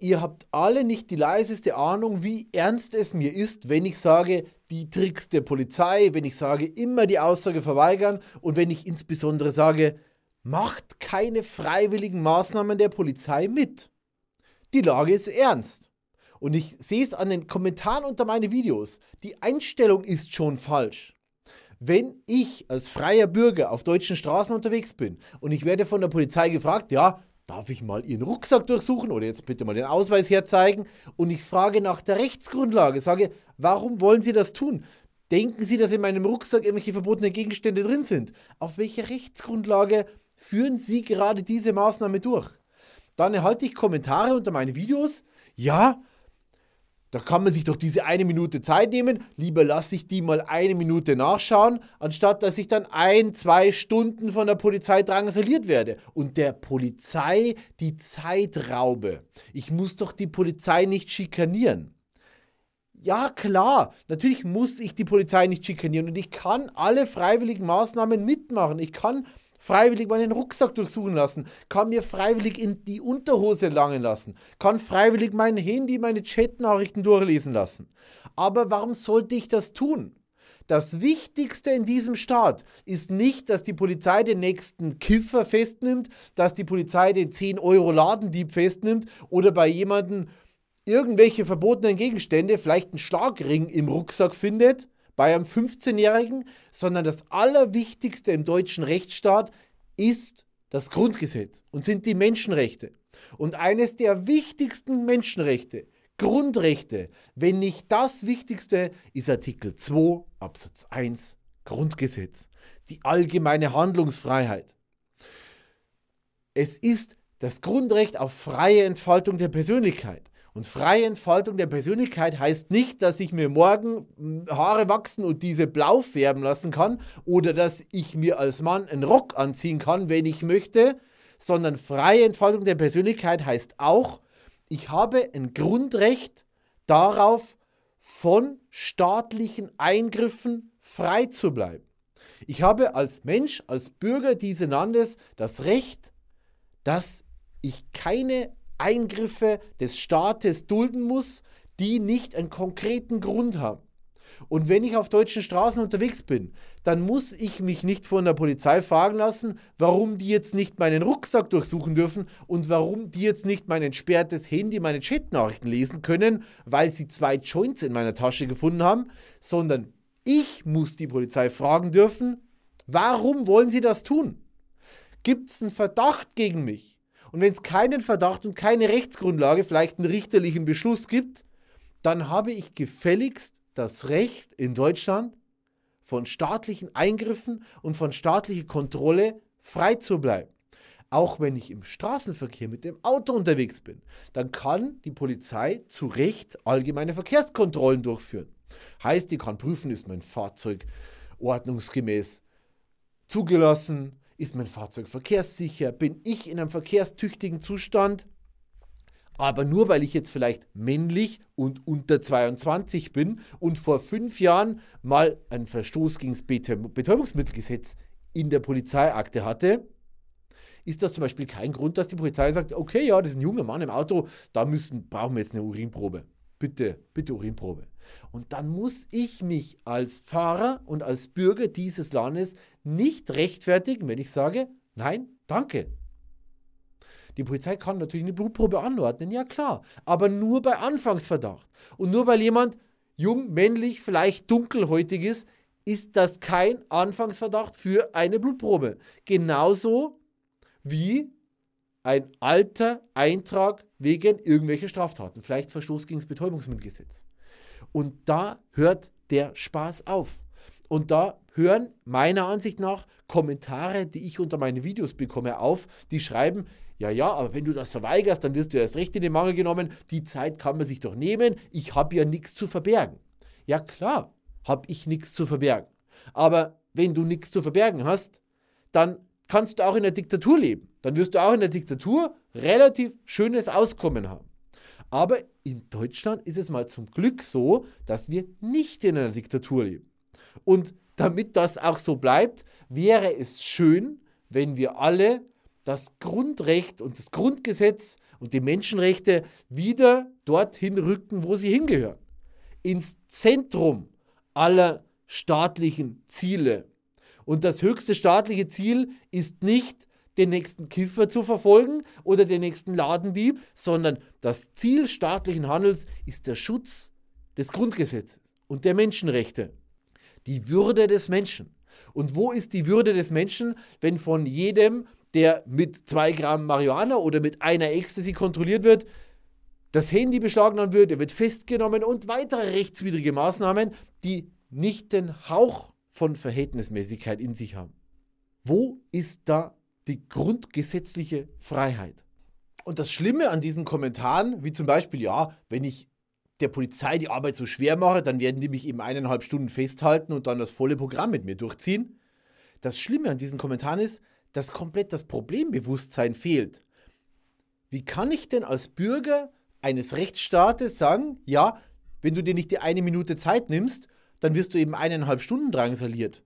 Ihr habt alle nicht die leiseste Ahnung, wie ernst es mir ist, wenn ich sage, die Tricks der Polizei, wenn ich sage, immer die Aussage verweigern und wenn ich insbesondere sage, macht keine freiwilligen Maßnahmen der Polizei mit. Die Lage ist ernst. Und ich sehe es an den Kommentaren unter meine Videos. Die Einstellung ist schon falsch. Wenn ich als freier Bürger auf deutschen Straßen unterwegs bin und ich werde von der Polizei gefragt, ja, darf ich mal Ihren Rucksack durchsuchen oder jetzt bitte mal den Ausweis herzeigen? Und ich frage nach der Rechtsgrundlage, sage, warum wollen Sie das tun? Denken Sie, dass in meinem Rucksack irgendwelche verbotenen Gegenstände drin sind? Auf welcher Rechtsgrundlage führen Sie gerade diese Maßnahme durch? Dann erhalte ich Kommentare unter meinen Videos. Ja, da kann man sich doch diese eine Minute Zeit nehmen. Lieber lasse ich die mal eine Minute nachschauen, anstatt dass ich dann ein, zwei Stunden von der Polizei drangsaliert werde und der Polizei die Zeit raube. Ich muss doch die Polizei nicht schikanieren. Ja, klar, natürlich muss ich die Polizei nicht schikanieren und ich kann alle freiwilligen Maßnahmen mitmachen. Ich kann freiwillig meinen Rucksack durchsuchen lassen, kann mir freiwillig in die Unterhose langen lassen, kann freiwillig mein Handy, meine Chatnachrichten durchlesen lassen. Aber warum sollte ich das tun? Das Wichtigste in diesem Staat ist nicht, dass die Polizei den nächsten Kiffer festnimmt, dass die Polizei den 10-Euro-Ladendieb festnimmt oder bei jemandem irgendwelche verbotenen Gegenstände, vielleicht einen Schlagring im Rucksack findet bei einem 15-Jährigen, sondern das Allerwichtigste im deutschen Rechtsstaat ist das Grundgesetz und sind die Menschenrechte. Und eines der wichtigsten Menschenrechte, Grundrechte, wenn nicht das Wichtigste, ist Artikel 2 Absatz 1 Grundgesetz, die allgemeine Handlungsfreiheit. Es ist das Grundrecht auf freie Entfaltung der Persönlichkeit. Und freie Entfaltung der Persönlichkeit heißt nicht, dass ich mir morgen hm, Haare wachsen und diese blau färben lassen kann oder dass ich mir als Mann einen Rock anziehen kann, wenn ich möchte, sondern freie Entfaltung der Persönlichkeit heißt auch, ich habe ein Grundrecht darauf, von staatlichen Eingriffen frei zu bleiben. Ich habe als Mensch, als Bürger dieses Landes das Recht, dass ich keine Eingriffe des Staates dulden muss, die nicht einen konkreten Grund haben. Und wenn ich auf deutschen Straßen unterwegs bin, dann muss ich mich nicht von der Polizei fragen lassen, warum die jetzt nicht meinen Rucksack durchsuchen dürfen und warum die jetzt nicht mein entsperrtes Handy, meine Chatnachrichten lesen können, weil sie zwei Joints in meiner Tasche gefunden haben, sondern ich muss die Polizei fragen dürfen, warum wollen sie das tun? Gibt es einen Verdacht gegen mich? Und wenn es keinen Verdacht und keine Rechtsgrundlage, vielleicht einen richterlichen Beschluss gibt, dann habe ich gefälligst das Recht in Deutschland von staatlichen Eingriffen und von staatlicher Kontrolle frei zu bleiben. Auch wenn ich im Straßenverkehr mit dem Auto unterwegs bin, dann kann die Polizei zu Recht allgemeine Verkehrskontrollen durchführen. Heißt, die kann prüfen, ist mein Fahrzeug ordnungsgemäß zugelassen, ist mein Fahrzeug verkehrssicher? Bin ich in einem verkehrstüchtigen Zustand? Aber nur weil ich jetzt vielleicht männlich und unter 22 bin und vor fünf Jahren mal einen Verstoß gegen das Betäubungsmittelgesetz in der Polizeiakte hatte, ist das zum Beispiel kein Grund, dass die Polizei sagt, okay, ja, das ist ein junger Mann im Auto, da müssen, brauchen wir jetzt eine Urinprobe bitte, bitte Urinprobe. Und dann muss ich mich als Fahrer und als Bürger dieses Landes nicht rechtfertigen, wenn ich sage, nein, danke. Die Polizei kann natürlich eine Blutprobe anordnen, ja klar, aber nur bei Anfangsverdacht. Und nur weil jemand jung, männlich, vielleicht dunkelhäutig ist, ist das kein Anfangsverdacht für eine Blutprobe. Genauso wie ein alter Eintrag wegen irgendwelcher Straftaten, vielleicht Verstoß gegen das Betäubungsmittelgesetz. Und da hört der Spaß auf. Und da hören meiner Ansicht nach Kommentare, die ich unter meine Videos bekomme, auf, die schreiben, ja, ja, aber wenn du das verweigerst, dann wirst du erst recht in den Mangel genommen. Die Zeit kann man sich doch nehmen. Ich habe ja nichts zu verbergen. Ja klar, habe ich nichts zu verbergen. Aber wenn du nichts zu verbergen hast, dann kannst du auch in der Diktatur leben. Dann wirst du auch in der Diktatur relativ schönes Auskommen haben. Aber in Deutschland ist es mal zum Glück so, dass wir nicht in einer Diktatur leben. Und damit das auch so bleibt, wäre es schön, wenn wir alle das Grundrecht und das Grundgesetz und die Menschenrechte wieder dorthin rücken, wo sie hingehören. Ins Zentrum aller staatlichen Ziele und das höchste staatliche Ziel ist nicht, den nächsten Kiffer zu verfolgen oder den nächsten Ladendieb, sondern das Ziel staatlichen Handels ist der Schutz des Grundgesetzes und der Menschenrechte, die Würde des Menschen. Und wo ist die Würde des Menschen, wenn von jedem, der mit zwei Gramm Marihuana oder mit einer Ecstasy kontrolliert wird, das Handy beschlagnahmt wird, er wird festgenommen und weitere rechtswidrige Maßnahmen, die nicht den Hauch von Verhältnismäßigkeit in sich haben. Wo ist da die grundgesetzliche Freiheit? Und das Schlimme an diesen Kommentaren, wie zum Beispiel, ja, wenn ich der Polizei die Arbeit so schwer mache, dann werden die mich eben eineinhalb Stunden festhalten und dann das volle Programm mit mir durchziehen. Das Schlimme an diesen Kommentaren ist, dass komplett das Problembewusstsein fehlt. Wie kann ich denn als Bürger eines Rechtsstaates sagen, ja, wenn du dir nicht die eine Minute Zeit nimmst, dann wirst du eben eineinhalb Stunden drangsaliert.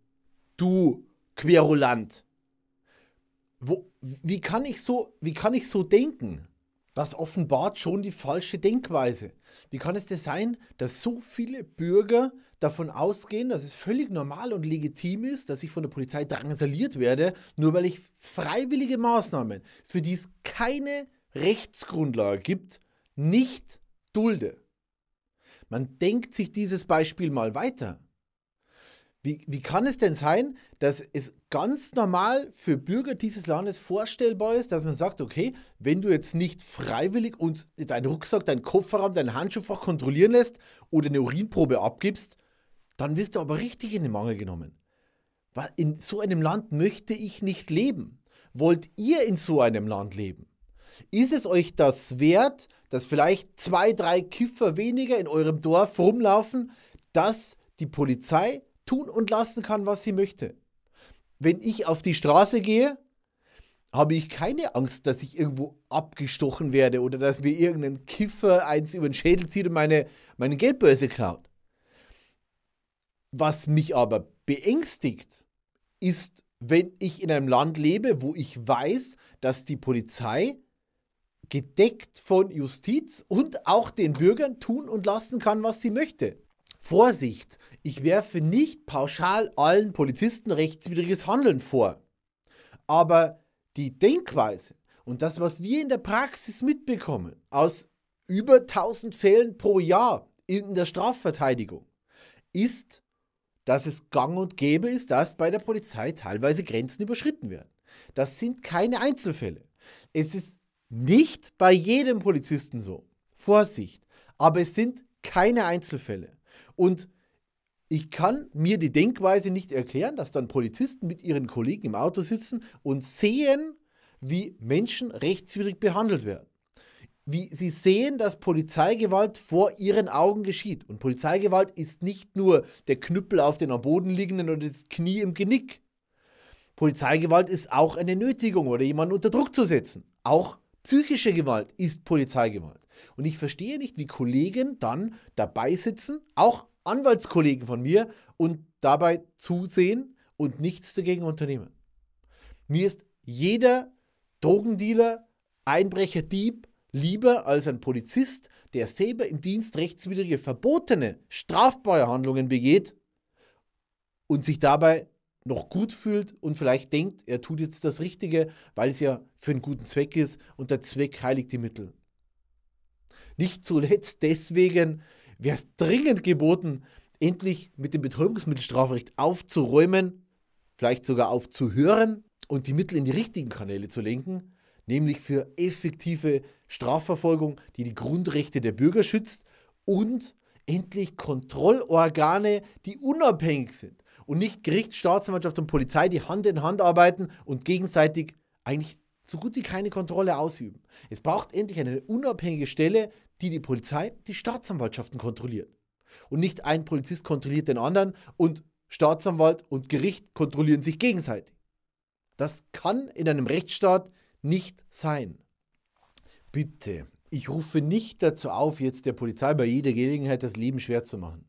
Du Querulant. Wo, wie, kann ich so, wie kann ich so denken? Das offenbart schon die falsche Denkweise. Wie kann es denn sein, dass so viele Bürger davon ausgehen, dass es völlig normal und legitim ist, dass ich von der Polizei drangsaliert werde, nur weil ich freiwillige Maßnahmen, für die es keine Rechtsgrundlage gibt, nicht dulde? Man denkt sich dieses Beispiel mal weiter. Wie, wie kann es denn sein, dass es ganz normal für Bürger dieses Landes vorstellbar ist, dass man sagt, okay, wenn du jetzt nicht freiwillig und deinen Rucksack, deinen Kofferraum, deinen Handschuhfach kontrollieren lässt oder eine Urinprobe abgibst, dann wirst du aber richtig in den Mangel genommen. In so einem Land möchte ich nicht leben. Wollt ihr in so einem Land leben? Ist es euch das wert, dass vielleicht zwei, drei Kiffer weniger in eurem Dorf rumlaufen, dass die Polizei tun und lassen kann, was sie möchte? Wenn ich auf die Straße gehe, habe ich keine Angst, dass ich irgendwo abgestochen werde oder dass mir irgendein Kiffer eins über den Schädel zieht und meine, meine Geldbörse klaut. Was mich aber beängstigt, ist, wenn ich in einem Land lebe, wo ich weiß, dass die Polizei gedeckt von Justiz und auch den Bürgern tun und lassen kann, was sie möchte. Vorsicht, ich werfe nicht pauschal allen Polizisten rechtswidriges Handeln vor. Aber die Denkweise und das, was wir in der Praxis mitbekommen, aus über 1000 Fällen pro Jahr in der Strafverteidigung, ist, dass es gang und gäbe ist, dass bei der Polizei teilweise Grenzen überschritten werden. Das sind keine Einzelfälle. Es ist nicht bei jedem Polizisten so. Vorsicht. Aber es sind keine Einzelfälle. Und ich kann mir die Denkweise nicht erklären, dass dann Polizisten mit ihren Kollegen im Auto sitzen und sehen, wie Menschen rechtswidrig behandelt werden. Wie sie sehen, dass Polizeigewalt vor ihren Augen geschieht. Und Polizeigewalt ist nicht nur der Knüppel auf den am Boden liegenden oder das Knie im Genick. Polizeigewalt ist auch eine Nötigung oder jemanden unter Druck zu setzen. Auch Psychische Gewalt ist Polizeigewalt. Und ich verstehe nicht, wie Kollegen dann dabei sitzen, auch Anwaltskollegen von mir, und dabei zusehen und nichts dagegen unternehmen. Mir ist jeder Drogendealer, Einbrecher, Dieb lieber als ein Polizist, der selber im Dienst rechtswidrige, verbotene, strafbare Handlungen begeht und sich dabei noch gut fühlt und vielleicht denkt, er tut jetzt das Richtige, weil es ja für einen guten Zweck ist und der Zweck heiligt die Mittel. Nicht zuletzt deswegen wäre es dringend geboten, endlich mit dem Betäubungsmittelstrafrecht aufzuräumen, vielleicht sogar aufzuhören und die Mittel in die richtigen Kanäle zu lenken, nämlich für effektive Strafverfolgung, die die Grundrechte der Bürger schützt und endlich Kontrollorgane, die unabhängig sind und nicht Gericht, Staatsanwaltschaft und Polizei, die Hand in Hand arbeiten und gegenseitig eigentlich so gut wie keine Kontrolle ausüben. Es braucht endlich eine unabhängige Stelle, die die Polizei, die Staatsanwaltschaften kontrolliert. Und nicht ein Polizist kontrolliert den anderen und Staatsanwalt und Gericht kontrollieren sich gegenseitig. Das kann in einem Rechtsstaat nicht sein. Bitte, ich rufe nicht dazu auf, jetzt der Polizei bei jeder Gelegenheit das Leben schwer zu machen.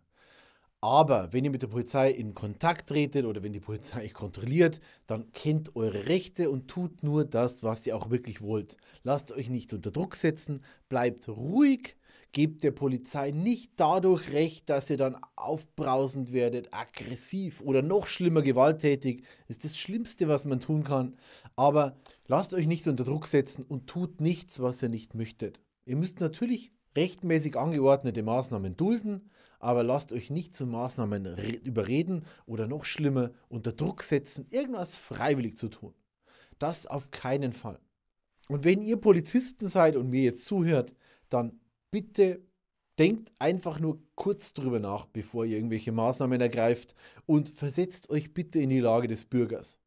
Aber wenn ihr mit der Polizei in Kontakt tretet oder wenn die Polizei euch kontrolliert, dann kennt eure Rechte und tut nur das, was ihr auch wirklich wollt. Lasst euch nicht unter Druck setzen, bleibt ruhig, gebt der Polizei nicht dadurch recht, dass ihr dann aufbrausend werdet, aggressiv oder noch schlimmer gewalttätig. Das ist das Schlimmste, was man tun kann. Aber lasst euch nicht unter Druck setzen und tut nichts, was ihr nicht möchtet. Ihr müsst natürlich rechtmäßig angeordnete Maßnahmen dulden aber lasst euch nicht zu Maßnahmen überreden oder noch schlimmer unter Druck setzen, irgendwas freiwillig zu tun. Das auf keinen Fall. Und wenn ihr Polizisten seid und mir jetzt zuhört, dann bitte denkt einfach nur kurz drüber nach, bevor ihr irgendwelche Maßnahmen ergreift und versetzt euch bitte in die Lage des Bürgers.